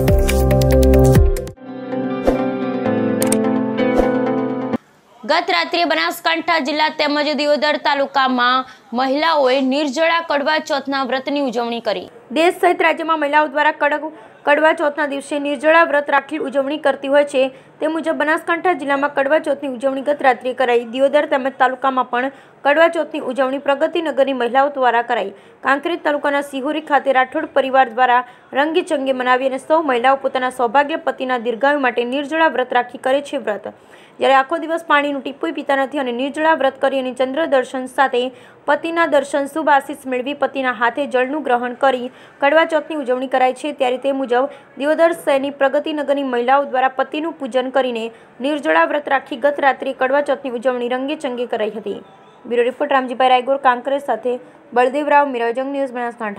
ગત રાત્રે બનાસકાંઠા જિલ્લા તેમજ દિયોદર તાલુકામાં મહિલાઓએ નિર્જળા કડવા ચોથના વ્રતની ઉજવણી કરી દેશ સહિત રાજ્યમાં મહિલાઓ દ્વારા કડક કડવા ચોથના દિવસે નિર્જળા વ્રત રાખી ઉજવણી કરતી હોય છે તે મુજબ બનાસકાંઠા જિલ્લામાં કડવા ચોથની ઉજવણી ગત રાત્રે કરાઈ દિયોદર તેમજ તાલુકામાં પણ કડવા ચોથની ઉજવણી પ્રગતિનગરની મહિલાઓ દ્વારા કરાઈ કાંકરેજ તાલુકાના સિહોરી ખાતે રાઠોડ પરિવાર દ્વારા રંગીચંગે મનાવી અને સૌ મહિલાઓ પોતાના સૌભાગ્ય પતિના દીર્ઘાયુ માટે નિર્જળા વ્રત રાખી કરે છે વ્રત જ્યારે આખો દિવસ પાણીનું ટીપું પીતા નથી અને નિર્જળા વ્રત કરી અને ચંદ્ર દર્શન સાથે પતિના દર્શન શુભ આશીષ મેળવી પતિના હાથે જળનું ગ્રહણ કરી કડવા ચોથની ઉજવણી કરાય છે ત્યારે તે મુજબ દિયોદર શહેરની પ્રગતિનગરની મહિલાઓ દ્વારા પતિનું પૂજન કરીને નિર્જળા વ્રત રાખી ગત રાત્રે કડવા ચોથની ઉજવણી રંગે રંગેચંગે કરાઈ હતી બ્યુરો રિપોર્ટ રામજીભાઈ રાયગોર કાંકરે સાથે બળદેવરાવ મિરાજંગ ન્યૂઝ બનાસકાંઠા